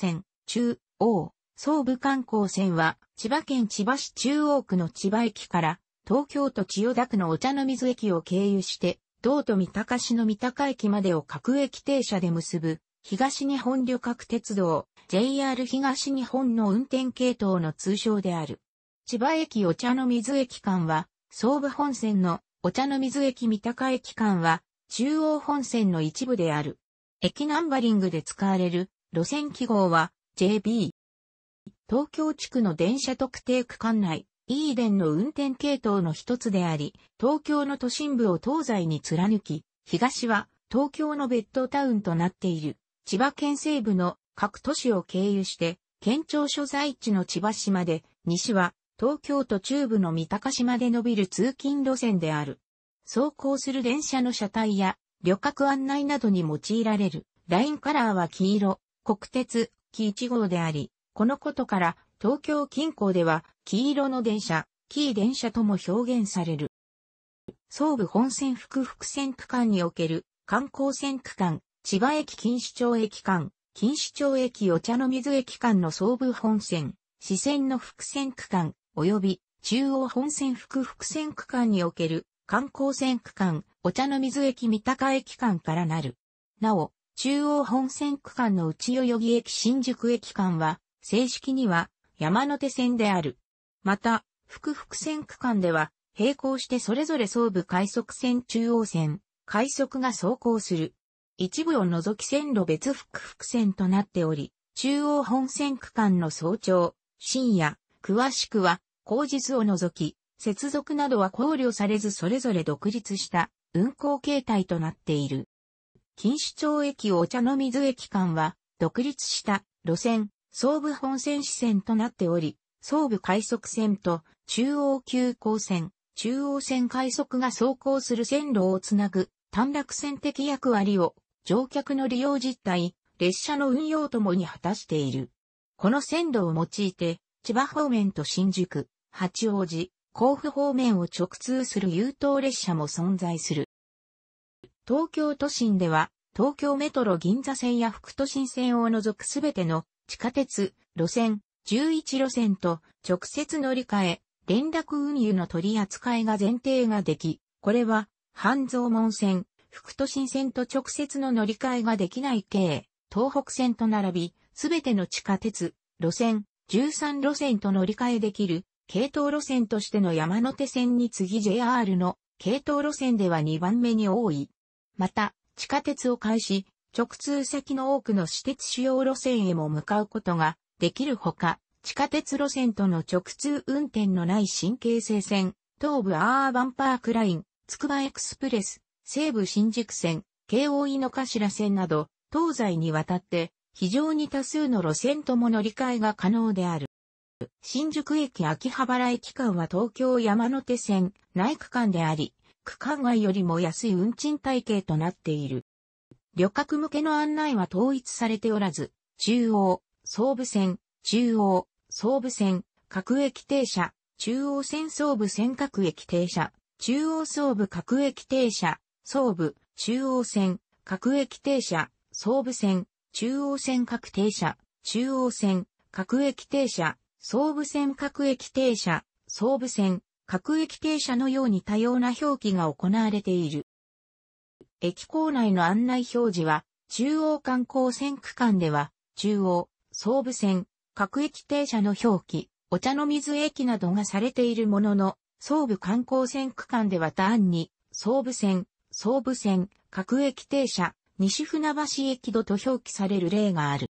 線、中央、総武観光線は、千葉県千葉市中央区の千葉駅から、東京都千代田区のお茶の水駅を経由して、道都三鷹市の三鷹駅までを各駅停車で結ぶ、東日本旅客鉄道、JR 東日本の運転系統の通称である。千葉駅お茶の水駅間は、総武本線のお茶の水駅三鷹駅間は、中央本線の一部である。駅ナンバリングで使われる路線記号は JB。東京地区の電車特定区間内、イーデンの運転系統の一つであり、東京の都心部を東西に貫き、東は東京のベッドタウンとなっている、千葉県西部の各都市を経由して、県庁所在地の千葉市まで、西は東京都中部の三鷹市まで伸びる通勤路線である。走行する電車の車体や旅客案内などに用いられる。ラインカラーは黄色、国鉄、木一号であり、このことから東京近郊では黄色の電車、木電車とも表現される。総武本線副副線区間における観光線区間、千葉駅錦糸町駅間、錦糸町駅お茶の水駅間の総武本線、支線の副線区間、及び中央本線副副線区間における観光線区間、お茶の水駅三鷹駅間からなる。なお、中央本線区間の内代々木駅新宿駅間は、正式には山手線である。また、複々線区間では、並行してそれぞれ総武快速線中央線、快速が走行する。一部を除き線路別複々線となっており、中央本線区間の早朝、深夜、詳しくは、後日を除き、接続などは考慮されずそれぞれ独立した運行形態となっている。錦糸町駅お茶の水駅間は、独立した路線、総武本線支線となっており、総武快速線と中央急行線、中央線快速が走行する線路をつなぐ短絡線的役割を乗客の利用実態、列車の運用ともに果たしている。この線路を用いて、千葉方面と新宿、八王子、甲府方面を直通する優等列車も存在する。東京都心では、東京メトロ銀座線や副都心線を除くすべての地下鉄、路線、11路線と直接乗り換え、連絡運輸の取り扱いが前提ができ、これは、半蔵門線、副都心線と直接の乗り換えができない系、東北線と並び、すべての地下鉄、路線、13路線と乗り換えできる、系統路線としての山手線に次 JR の系統路線では2番目に多い。また、地下鉄を介し、直通先の多くの私鉄主要路線へも向かうことができるほか、地下鉄路線との直通運転のない新京成線、東部アーバンパークライン、つくばエクスプレス、西武新宿線、京王井の頭線など、東西にわたって、非常に多数の路線とも乗り換えが可能である。新宿駅秋葉原駅間は東京山手線内区間であり、区間外よりも安い運賃体系となっている。旅客向けの案内は統一されておらず、中央、総武線、中央、総武線、各駅停車、中央線総武線各駅停車、中央総武各駅停車、総武、中央線、各駅停車、総武線、中央線各停車、中央線、各駅停車、総武線各駅停車、総武線、各駅停車のように多様な表記が行われている。駅構内の案内表示は、中央観光線区間では、中央、総武線、各駅停車の表記、お茶の水駅などがされているものの、総武観光線区間では単に、総武線、総武線、各駅停車、西船橋駅戸と表記される例がある。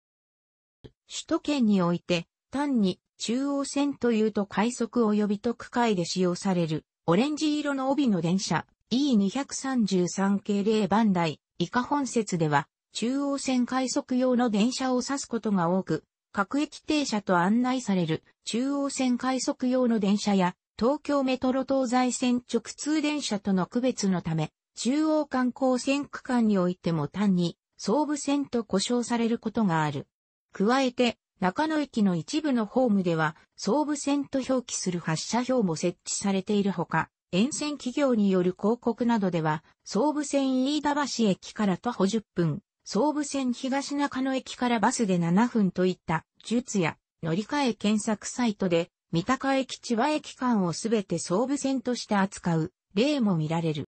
首都圏において、単に中央線というと快速及び特快で使用される、オレンジ色の帯の電車、E233 系0番台、以下本節では、中央線快速用の電車を指すことが多く、各駅停車と案内される中央線快速用の電車や東京メトロ東西線直通電車との区別のため、中央観光線区間においても単に総武線と呼称されることがある。加えて、中野駅の一部のホームでは、総武線と表記する発車表も設置されているほか、沿線企業による広告などでは、総武線飯田橋駅から徒歩10分、総武線東中野駅からバスで7分といった、術や乗り換え検索サイトで、三鷹駅千葉駅間をすべて総武線として扱う例も見られる。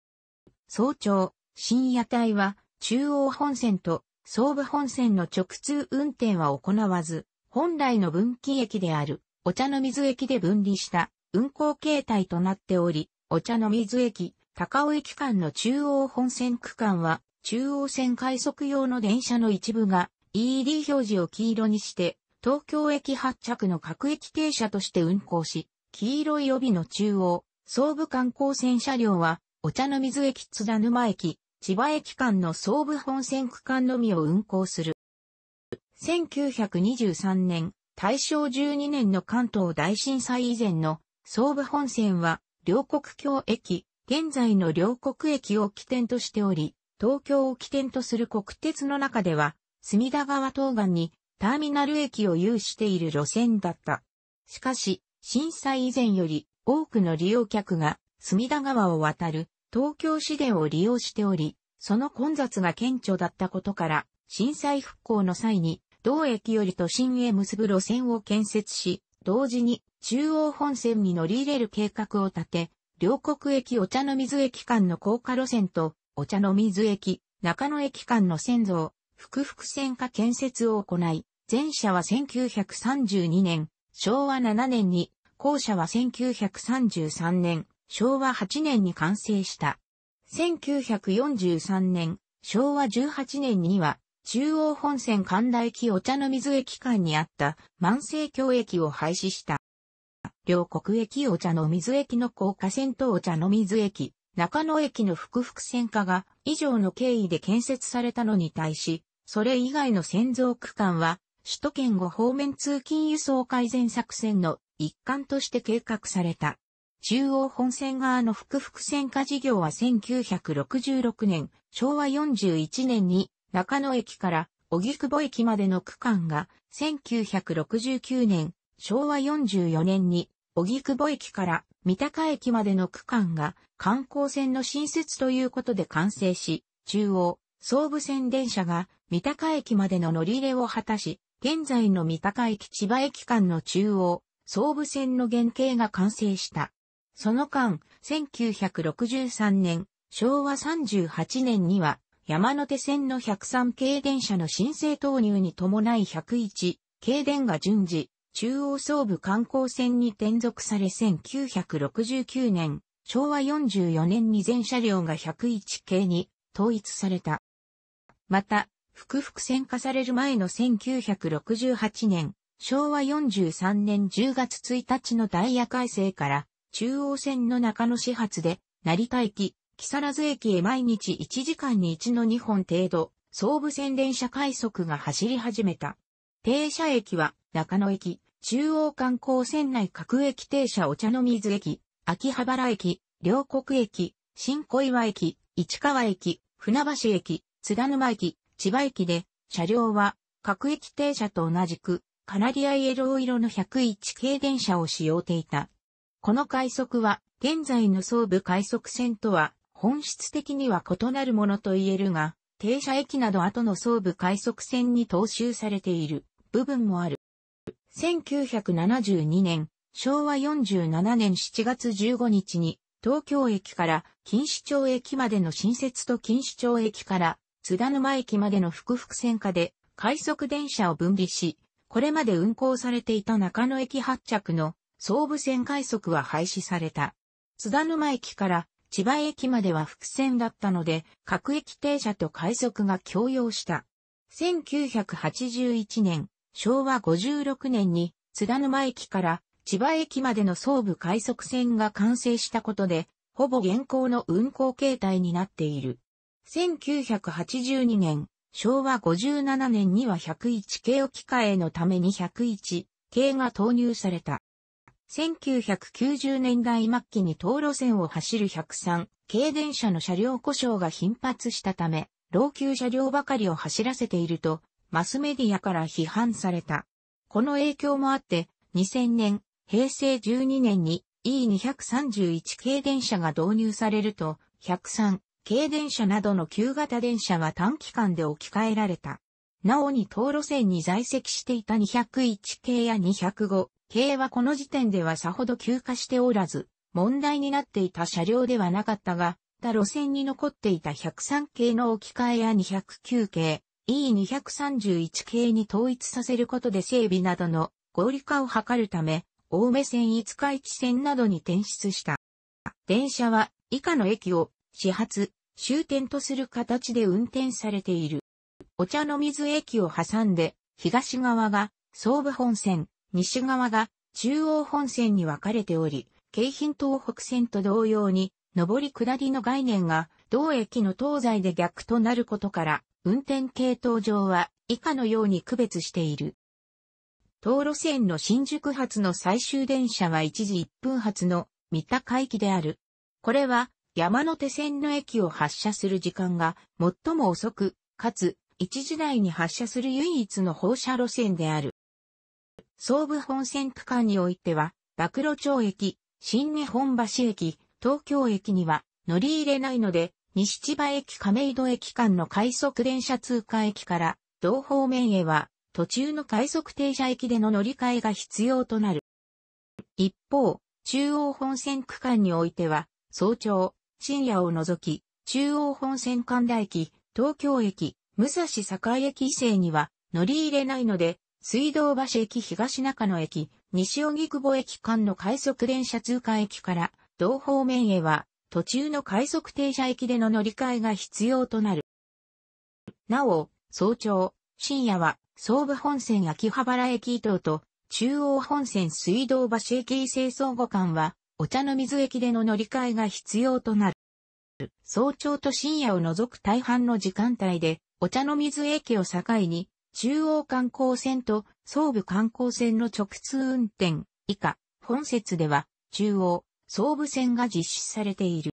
早朝、深夜帯は中央本線と総武本線の直通運転は行わず、本来の分岐駅である、お茶の水駅で分離した運行形態となっており、お茶の水駅、高尾駅間の中央本線区間は、中央線快速用の電車の一部が e d 表示を黄色にして、東京駅発着の各駅停車として運行し、黄色い帯の中央、総武観光線車両は、お茶の水駅津田沼駅、千葉駅間の総武本線区間のみを運行する。1923年、大正12年の関東大震災以前の総武本線は、両国橋駅、現在の両国駅を起点としており、東京を起点とする国鉄の中では、隅田川東岸にターミナル駅を有している路線だった。しかし、震災以前より多くの利用客が隅田川を渡る東京市電を利用しており、その混雑が顕著だったことから、震災復興の際に同駅より都心へ結ぶ路線を建設し、同時に中央本線に乗り入れる計画を立て、両国駅お茶の水駅間の高架路線と、お茶の水駅、中野駅間の線像、福々線化建設を行い、前者は1932年、昭和7年に、後者は1933年、昭和8年に完成した。1943年、昭和18年には、中央本線神田駅お茶の水駅間にあった万世橋駅を廃止した。両国駅お茶の水駅の高架線とお茶の水駅、中野駅の複々線化が以上の経緯で建設されたのに対し、それ以外の線造区間は首都圏後方面通勤輸送改善作戦の一環として計画された。中央本線側の複々線化事業は1966年、昭和41年に中野駅から荻窪駅までの区間が、1969年、昭和44年に、荻窪駅から三鷹駅までの区間が観光線の新設ということで完成し、中央、総武線電車が三鷹駅までの乗り入れを果たし、現在の三鷹駅千葉駅間の中央、総武線の原型が完成した。その間、1963年、昭和38年には山手線の103系電車の申請投入に伴い101系電が順次、中央総武観光線に転属され1969年、昭和44年に全車両が101系に統一された。また、複々線化される前の1968年、昭和43年10月1日のダイヤ改正から、中央線の中野始発で、成田駅、木更津駅へ毎日1時間に1の2本程度、総武線電車快速が走り始めた。停車駅は中野駅、中央観光線内各駅停車お茶の水駅、秋葉原駅、両国駅、新小岩駅、市川駅、船橋駅、津田沼駅、千葉駅で、車両は各駅停車と同じく、カナリアイエロー色の101系電車を使用ていた。この快速は、現在の総武快速線とは本質的には異なるものと言えるが、停車駅など後の総武快速線に踏襲されている部分もある。1972年、昭和47年7月15日に、東京駅から錦糸町駅までの新設と錦糸町駅から津田沼駅までの複々線下で快速電車を分離し、これまで運行されていた中野駅発着の総武線快速は廃止された。津田沼駅から千葉駅までは伏線だったので、各駅停車と快速が共用した。1981年、昭和56年に津田沼駅から千葉駅までの総武快速線が完成したことで、ほぼ現行の運行形態になっている。1982年、昭和57年には101系置き換えのために101系が投入された。1990年代末期に東路線を走る103系電車の車両故障が頻発したため、老朽車両ばかりを走らせていると、マスメディアから批判された。この影響もあって、2000年、平成12年に E231 系電車が導入されると、103系電車などの旧型電車は短期間で置き換えられた。なおに東路線に在籍していた201系や205経営はこの時点ではさほど休暇しておらず、問題になっていた車両ではなかったが、他路線に残っていた103系の置き換えや209系、E231 系に統一させることで整備などの合理化を図るため、青梅線五日市線などに転出した。電車は以下の駅を始発、終点とする形で運転されている。お茶の水駅を挟んで、東側が総武本線、西側が中央本線に分かれており、京浜東北線と同様に、上り下りの概念が同駅の東西で逆となることから、運転系統上は以下のように区別している。東路線の新宿発の最終電車は1時1分発の三田海駅である。これは山手線の駅を発車する時間が最も遅く、かつ1時台に発車する唯一の放射路線である。総武本線区間においては、曝露町駅、新日本橋駅、東京駅には乗り入れないので、西千葉駅亀戸駅間の快速電車通過駅から同方面へは途中の快速停車駅での乗り換えが必要となる。一方、中央本線区間においては、早朝、深夜を除き、中央本線神田駅、東京駅、武蔵境駅以西には乗り入れないので、水道橋駅東中野駅、西荻窪駅間の快速電車通過駅から、同方面へは、途中の快速停車駅での乗り換えが必要となる。なお、早朝、深夜は、総武本線秋葉原駅伊東と、中央本線水道橋駅伊勢相互間は、お茶の水駅での乗り換えが必要となる。早朝と深夜を除く大半の時間帯で、お茶の水駅を境に、中央観光線と総武観光線の直通運転以下、本節では中央、総武線が実施されている。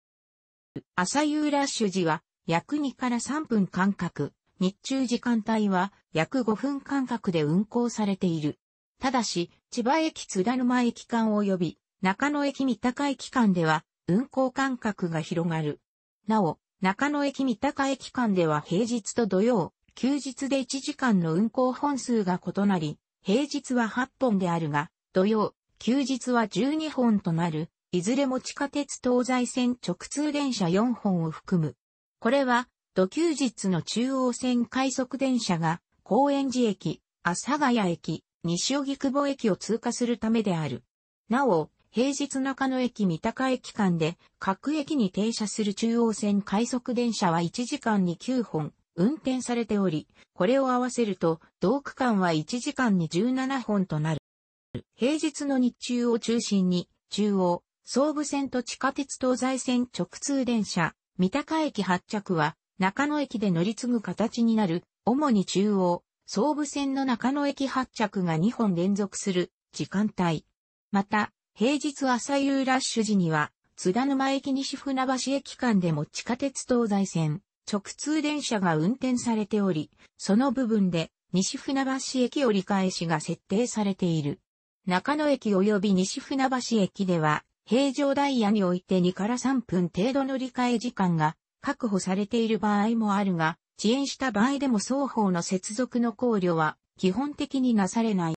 朝夕ラッシュ時は約2から3分間隔、日中時間帯は約5分間隔で運行されている。ただし、千葉駅津田沼駅間及び中野駅三鷹駅間では運行間隔が広がる。なお、中野駅三鷹駅間では平日と土曜、休日で1時間の運行本数が異なり、平日は8本であるが、土曜、休日は12本となる、いずれも地下鉄東西線直通電車4本を含む。これは、土休日の中央線快速電車が、高円寺駅、阿佐ヶ谷駅、西荻窪駅を通過するためである。なお、平日中野駅三鷹駅間で各駅に停車する中央線快速電車は1時間に9本、運転されており、これを合わせると、同区間は1時間に17本となる。平日の日中を中心に、中央、総武線と地下鉄東西線直通電車、三鷹駅発着は、中野駅で乗り継ぐ形になる、主に中央、総武線の中野駅発着が2本連続する時間帯。また、平日朝夕ラッシュ時には、津田沼駅西船橋駅間でも地下鉄東西線、直通電車が運転されており、その部分で西船橋駅折り返しが設定されている。中野駅及び西船橋駅では、平常ダイヤにおいて2から3分程度乗り換え時間が確保されている場合もあるが、遅延した場合でも双方の接続の考慮は基本的になされない。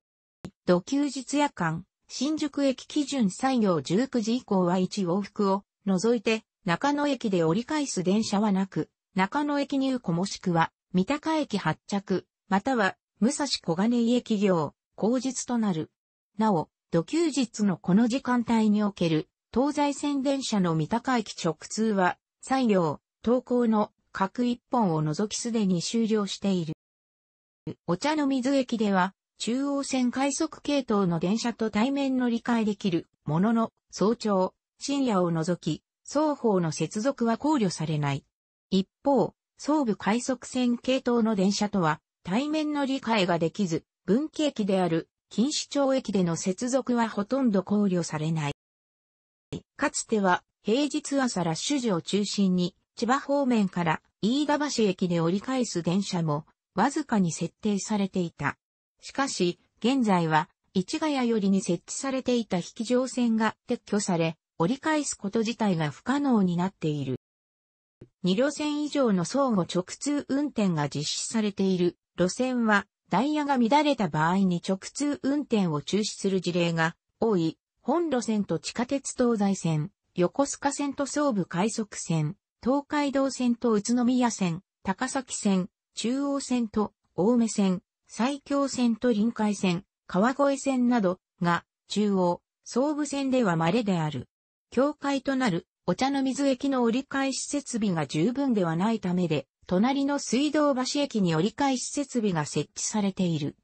土休日夜間、新宿駅基準採用19時以降は1往復を除いて中野駅で折り返す電車はなく、中野駅入庫もしくは、三鷹駅発着、または、武蔵小金井駅業、口実となる。なお、土休日のこの時間帯における、東西線電車の三鷹駅直通は、採用、投稿の各一本を除きすでに終了している。お茶の水駅では、中央線快速系統の電車と対面乗り換えできるものの、早朝、深夜を除き、双方の接続は考慮されない。一方、総武快速線系統の電車とは対面の理解ができず、分岐駅である錦糸町駅での接続はほとんど考慮されない。かつては平日朝ラッシュ時を中心に千葉方面から飯田橋駅で折り返す電車もわずかに設定されていた。しかし、現在は市ヶ谷よりに設置されていた引き乗線が撤去され、折り返すこと自体が不可能になっている。2路線以上の相互直通運転が実施されている路線はダイヤが乱れた場合に直通運転を中止する事例が多い本路線と地下鉄東西線、横須賀線と総武快速線、東海道線と宇都宮線、高崎線、中央線と青梅線、埼京線と臨海線、川越線などが中央、総武線では稀である。境界となるお茶の水駅の折り返し設備が十分ではないためで、隣の水道橋駅に折り返し設備が設置されている。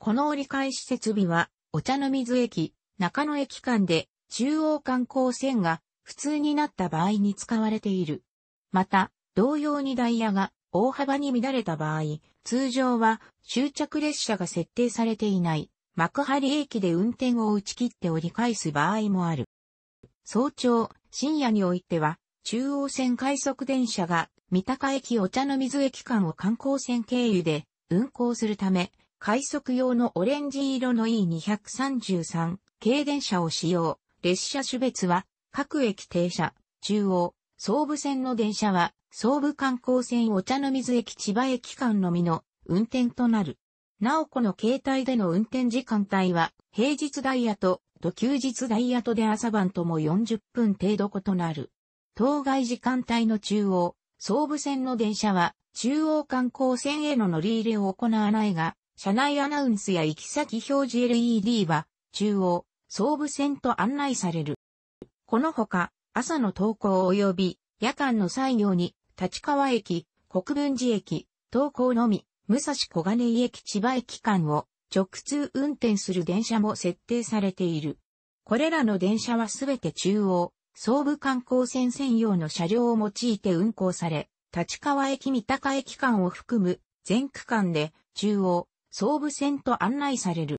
この折り返し設備は、お茶の水駅、中野駅間で、中央観光線が普通になった場合に使われている。また、同様にダイヤが大幅に乱れた場合、通常は終着列車が設定されていない幕張駅で運転を打ち切って折り返す場合もある。早朝、深夜においては、中央線快速電車が三鷹駅お茶の水駅間を観光線経由で運行するため、快速用のオレンジ色の E233 軽電車を使用。列車種別は各駅停車、中央、総武線の電車は総武観光線お茶の水駅千葉駅間のみの運転となる。なおこの携帯での運転時間帯は平日ダイヤとと休日ダイヤとで朝晩とも40分程度異なる。当該時間帯の中央、総武線の電車は中央観光線への乗り入れを行わないが、車内アナウンスや行き先表示 LED は中央、総武線と案内される。このほか、朝の登校及び夜間の採用に、立川駅、国分寺駅、投港のみ、武蔵小金井駅千葉駅間を直通運転する電車も設定されている。これらの電車はすべて中央、総武観光線専用の車両を用いて運行され、立川駅三鷹駅間を含む全区間で中央、総武線と案内される。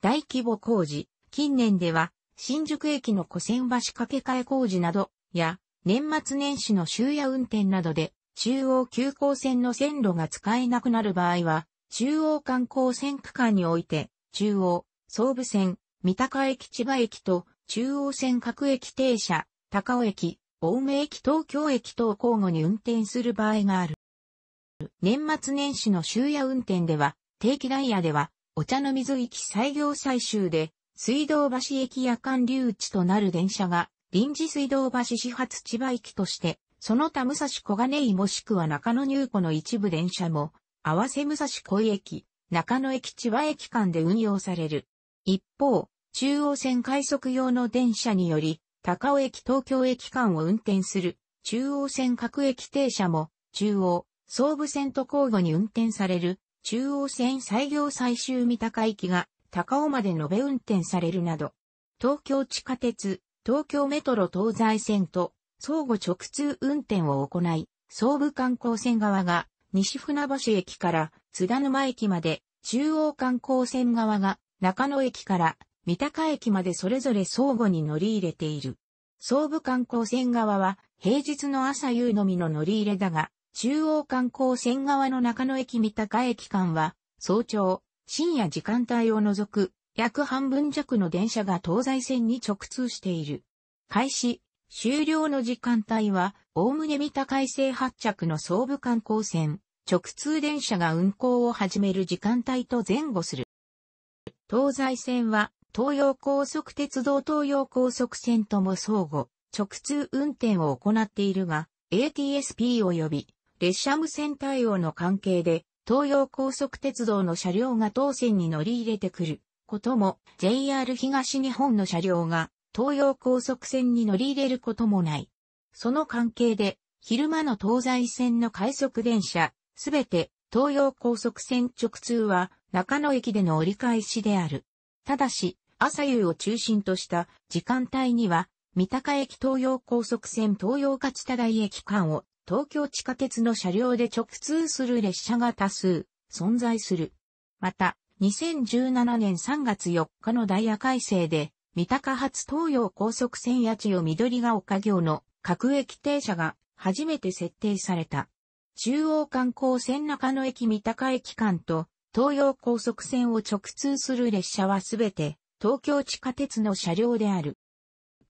大規模工事、近年では新宿駅の古線橋掛け替え工事など、や年末年始の終夜運転などで中央急行線の線路が使えなくなる場合は、中央観光線区間において、中央、総武線、三鷹駅千葉駅と、中央線各駅停車、高尾駅、青梅駅東京駅等交互に運転する場合がある。年末年始の終夜運転では、定期ダイヤでは、お茶の水行き採用最終で、水道橋駅夜間留置となる電車が、臨時水道橋始発千葉駅として、その他武蔵小金井もしくは中野入庫の一部電車も、合わせ武蔵小井駅、中野駅千葉駅間で運用される。一方、中央線快速用の電車により、高尾駅東京駅間を運転する、中央線各駅停車も、中央、総武線と交互に運転される、中央線西行最終三鷹駅が、高尾まで延べ運転されるなど、東京地下鉄、東京メトロ東西線と、相互直通運転を行い、総武観光線側が西船橋駅から津田沼駅まで、中央観光線側が中野駅から三鷹駅までそれぞれ相互に乗り入れている。総武観光線側は平日の朝夕のみの乗り入れだが、中央観光線側の中野駅三鷹駅間は早朝、深夜時間帯を除く約半分弱の電車が東西線に直通している。開始、終了の時間帯はおおむね三田海星発着の総武観光線、直通電車が運行を始める時間帯と前後する。東西線は東洋高速鉄道東洋高速線とも相互、直通運転を行っているが、ATSP 及び列車無線対応の関係で、東洋高速鉄道の車両が当線に乗り入れてくることも、JR 東日本の車両が東洋高速線に乗り入れることもない。その関係で、昼間の東西線の快速電車、すべて東洋高速線直通は中野駅での折り返しである。ただし、朝夕を中心とした時間帯には、三鷹駅東洋高速線東洋勝田台駅間を東京地下鉄の車両で直通する列車が多数存在する。また、2017年3月4日のダイヤ改正で、三鷹発東洋高速線八千代緑が丘行の各駅停車が初めて設定された。中央観光線中野駅三鷹駅間と東洋高速線を直通する列車はすべて東京地下鉄の車両である。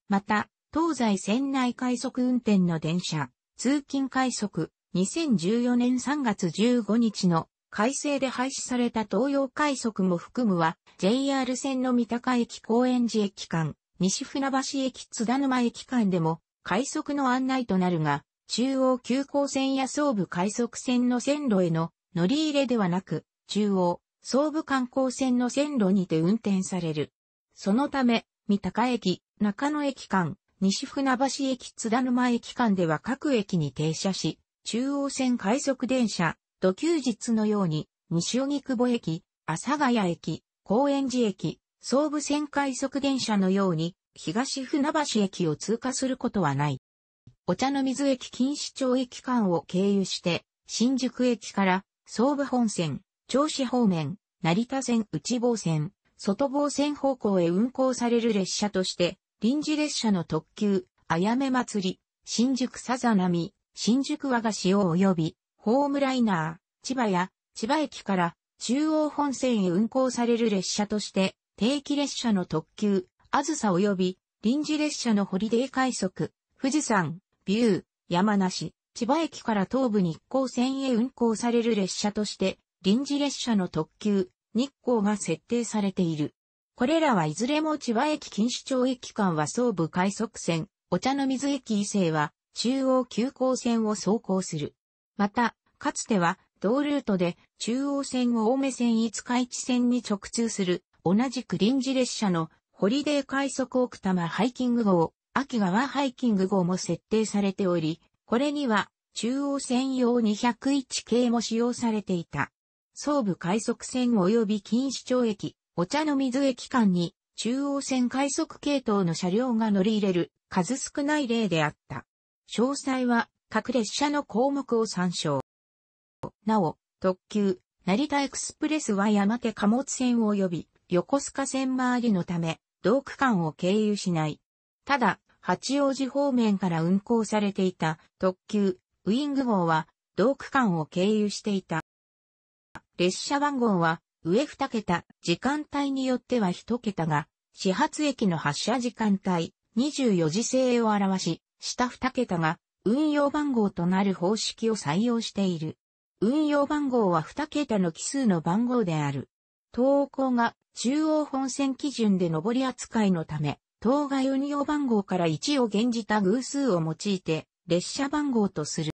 また、東西線内快速運転の電車、通勤快速、2014年3月15日の改正で廃止された東洋快速も含むは、JR 線の三鷹駅公園寺駅間、西船橋駅津田沼駅間でも、快速の案内となるが、中央急行線や総武快速線の線路への乗り入れではなく、中央、総武観光線の線路にて運転される。そのため、三鷹駅、中野駅間、西船橋駅津田沼駅間では各駅に停車し、中央線快速電車、土休日のように、西荻窪駅、阿佐ヶ谷駅、高円寺駅、総武線快速電車のように、東船橋駅を通過することはない。お茶の水駅錦糸町駅間を経由して、新宿駅から総武本線、銚子方面、成田線内房線、外房線方向へ運行される列車として、臨時列車の特急、あやめ祭り、新宿さざ波、新宿和菓子を及び、ホームライナー、千葉や千葉駅から中央本線へ運行される列車として、定期列車の特急、あずさ及び臨時列車のホリデー快速、富士山、ビュー、山梨、千葉駅から東武日光線へ運行される列車として、臨時列車の特急、日光が設定されている。これらはいずれも千葉駅錦糸町駅間は総武快速線、お茶の水駅伊勢は中央急行線を走行する。また、かつては同ルートで中央線を青梅線五日市線に直通する同じく臨時列車のホリデー快速奥多摩ハイキング号、秋川ハイキング号も設定されており、これには中央線用201系も使用されていた。総武快速線及び錦糸町駅、お茶の水駅間に中央線快速系統の車両が乗り入れる数少ない例であった。詳細は各列車の項目を参照。なお、特急、成田エクスプレスは山手貨物線及び横須賀線周りのため、同区間を経由しない。ただ、八王子方面から運行されていた特急、ウィング号は、同区間を経由していた。列車番号は、上2桁、時間帯によっては1桁が、始発駅の発車時間帯、24時制を表し、下2桁が、運用番号となる方式を採用している。運用番号は2桁の奇数の番号である。東港が中央本線基準で上り扱いのため、当該運用番号から1を減じた偶数を用いて、列車番号とする。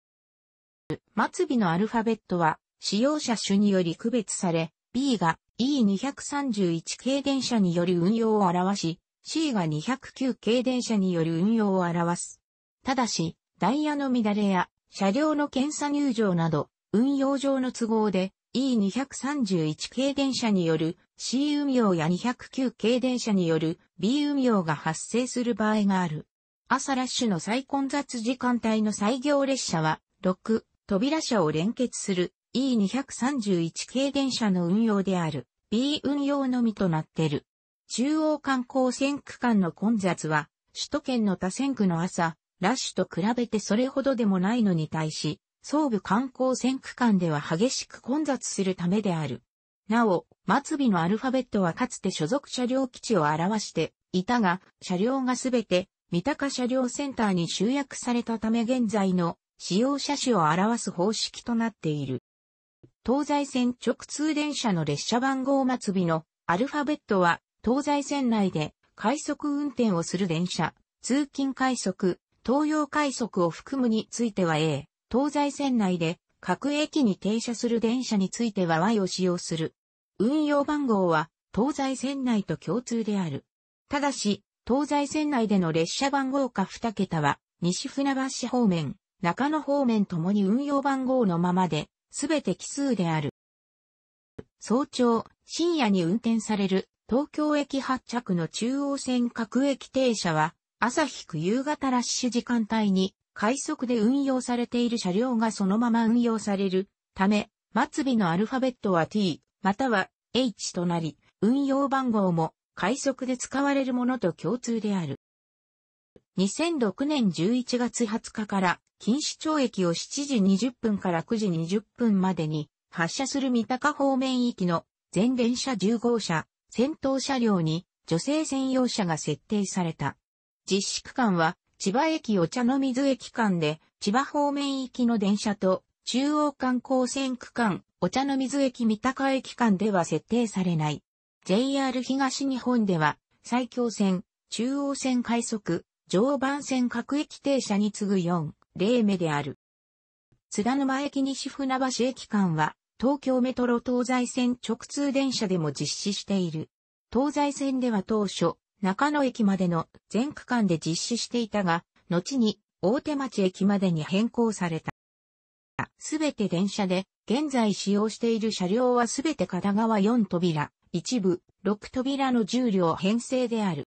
末尾のアルファベットは、使用者種により区別され、B が E231 系電車による運用を表し、C が209系電車による運用を表す。ただし、ダイヤの乱れや車両の検査入場など、運用上の都合で、E231 系電車による C 運用や209系電車による B 運用が発生する場合がある。朝ラッシュの最混雑時間帯の再行列車は、6、扉車を連結する E231 系電車の運用である B 運用のみとなってる。中央観光線区間の混雑は、首都圏の他線区の朝、ラッシュと比べてそれほどでもないのに対し、総武観光船区間では激しく混雑するためである。なお、末尾のアルファベットはかつて所属車両基地を表していたが、車両がすべて三鷹車両センターに集約されたため現在の使用車種を表す方式となっている。東西線直通電車の列車番号末尾のアルファベットは東西線内で快速運転をする電車、通勤快速、東洋快速を含むについては A、東西線内で各駅に停車する電車については Y を使用する。運用番号は東西線内と共通である。ただし、東西線内での列車番号か2桁は、西船橋方面、中野方面ともに運用番号のままで、すべて奇数である。早朝、深夜に運転される東京駅発着の中央線各駅停車は、朝引く夕方ラッシュ時間帯に快速で運用されている車両がそのまま運用されるため、末尾のアルファベットは t、または h となり、運用番号も快速で使われるものと共通である。2006年11月20日から禁止懲役を7時20分から9時20分までに発車する三鷹方面きの全電車10号車、先頭車両に女性専用車が設定された。実施区間は千葉駅お茶の水駅間で、千葉方面行きの電車と、中央観光線区間、お茶の水駅三鷹駅間では設定されない。JR 東日本では、埼京線、中央線快速、常磐線各駅停車に次ぐ4、例目である。津田沼駅西船橋駅間は、東京メトロ東西線直通電車でも実施している。東西線では当初、中野駅までの全区間で実施していたが、後に大手町駅までに変更された。すべて電車で、現在使用している車両はすべて片側4扉、一部6扉の重量両編成である。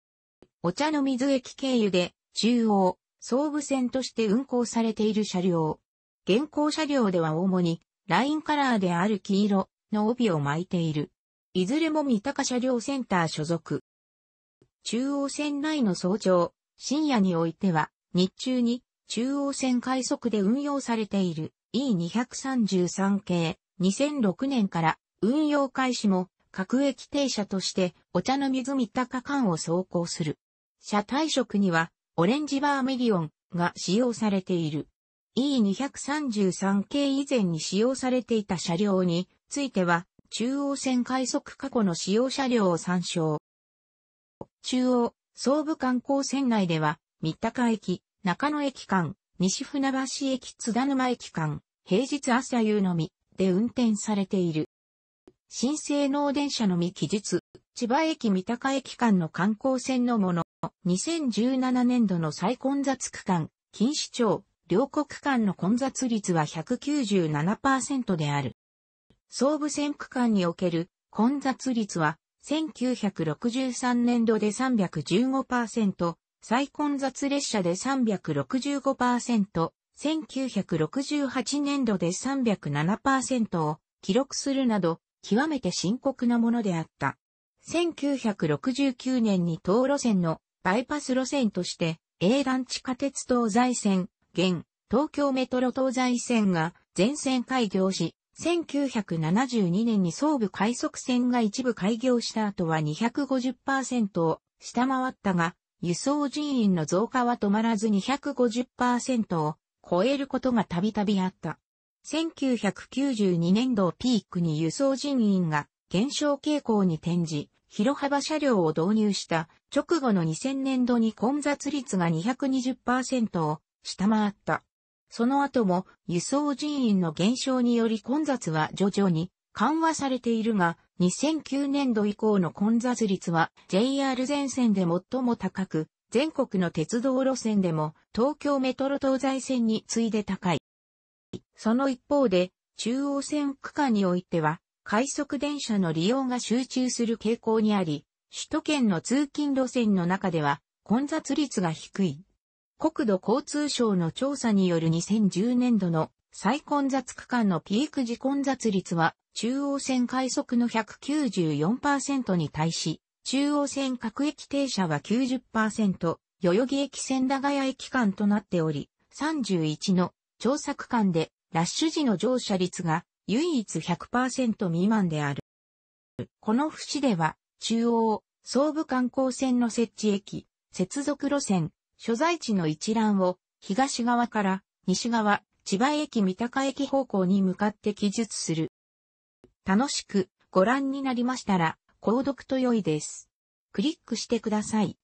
お茶の水駅経由で、中央、総武線として運行されている車両。現行車両では主に、ラインカラーである黄色の帯を巻いている。いずれも三鷹車両センター所属。中央線内の早朝、深夜においては、日中に中央線快速で運用されている E233 系2006年から運用開始も各駅停車としてお茶の水三鷹間を走行する。車体色にはオレンジバーメリオンが使用されている。E233 系以前に使用されていた車両については中央線快速過去の使用車両を参照。中央、総武観光船内では、三鷹駅、中野駅間、西船橋駅津田沼駅間、平日朝夕のみ、で運転されている。新生能電車のみ期日、千葉駅三鷹駅間の観光船のもの、2017年度の再混雑区間、錦糸町、両国間の混雑率は197%である。総武線区間における混雑率は1963年度で315%、再混雑列車で365%、1968年度で307%を記録するなど、極めて深刻なものであった。1969年に東路線のバイパス路線として、英断地下鉄東西線、現、東京メトロ東西線が全線開業し、1972年に総武快速線が一部開業した後は250%を下回ったが、輸送人員の増加は止まらず250%を超えることがたびたびあった。1992年度をピークに輸送人員が減少傾向に転じ、広幅車両を導入した直後の2000年度に混雑率が220%を下回った。その後も輸送人員の減少により混雑は徐々に緩和されているが、2009年度以降の混雑率は JR 全線で最も高く、全国の鉄道路線でも東京メトロ東西線に次いで高い。その一方で、中央線区間においては、快速電車の利用が集中する傾向にあり、首都圏の通勤路線の中では混雑率が低い。国土交通省の調査による2010年度の最混雑区間のピーク時混雑率は中央線快速の194%に対し、中央線各駅停車は90%、代々木駅千駄ヶ谷駅間となっており、31の調査区間でラッシュ時の乗車率が唯一100%未満である。この節では、中央、総武観光線の設置駅、接続路線、所在地の一覧を東側から西側、千葉駅三鷹駅方向に向かって記述する。楽しくご覧になりましたら、購読と良いです。クリックしてください。